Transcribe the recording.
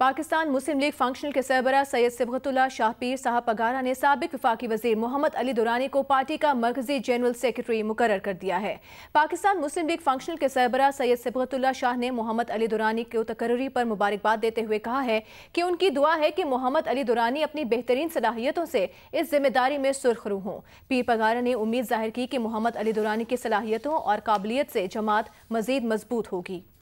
पाकिस्तान मुस्लिम league functional के सरबरा सैयद सिबतुल्ला शाहपीर साहब पगारा ने सबक विफाक वजीर मोहम्मद अली दुरानी को पार्टी का मरकजी जनरल सेक्रेटरी मुकर कर दिया है पाकिस्तान मुस्लिम लीग फंक्शनल के सरबरा सैयद सिबतुल्ला शाह ने मोहम्मद अली दुरानी को तकर्री पर मुबारकबाद देते हुए कहा है कि उनकी दुआ है कि मोहम्मद अली दुरानी अपनी बेहतरीन सलाहियतों से इस जिम्मेदारी में सुरखरू हों पीर पगारा ने उम्मीद जाहिर की कि मोहम्मद अली दुरानी की सलाहियतों और काबिलियत से जमात मजीद मजबूत होगी